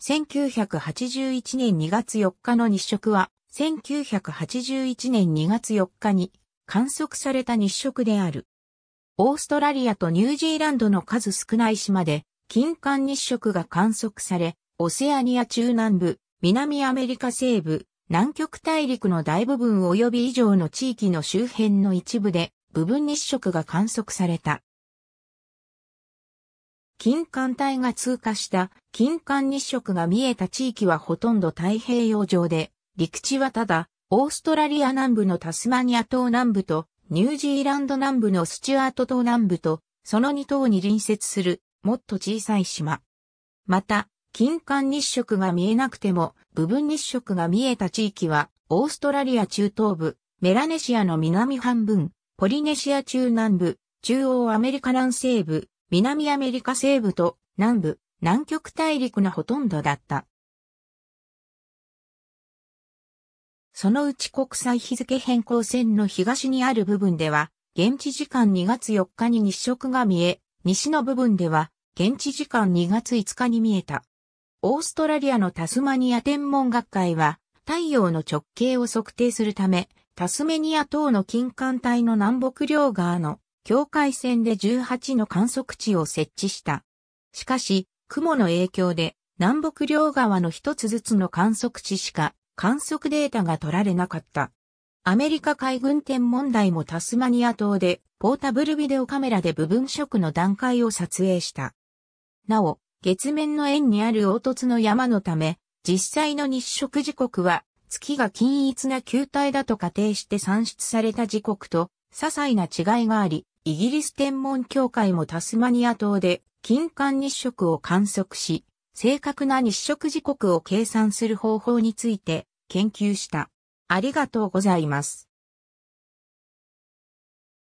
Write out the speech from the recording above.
1981年2月4日の日食は、1981年2月4日に観測された日食である。オーストラリアとニュージーランドの数少ない島で、近間日食が観測され、オセアニア中南部、南アメリカ西部、南極大陸の大部分及び以上の地域の周辺の一部で部分日食が観測された。金環帯が通過した金環日食が見えた地域はほとんど太平洋上で、陸地はただ、オーストラリア南部のタスマニア島南部と、ニュージーランド南部のスチュアート島南部と、その2島に隣接する、もっと小さい島。また、金環日食が見えなくても、部分日食が見えた地域は、オーストラリア中東部、メラネシアの南半分、ポリネシア中南部、中央アメリカ南西部、南アメリカ西部と南部、南極大陸のほとんどだった。そのうち国際日付変更線の東にある部分では、現地時間2月4日に日食が見え、西の部分では、現地時間2月5日に見えた。オーストラリアのタスマニア天文学会は、太陽の直径を測定するため、タスメニア等の金間帯の南北両側の境界線で18の観測地を設置した。しかし、雲の影響で南北両側の一つずつの観測地しか観測データが取られなかった。アメリカ海軍天問題もタスマニア島でポータブルビデオカメラで部分色の段階を撮影した。なお、月面の円にある凹凸の山のため、実際の日食時刻は月が均一な球体だと仮定して算出された時刻と些細な違いがあり、イギリス天文協会もタスマニア島で金環日食を観測し、正確な日食時刻を計算する方法について研究した。ありがとうございます。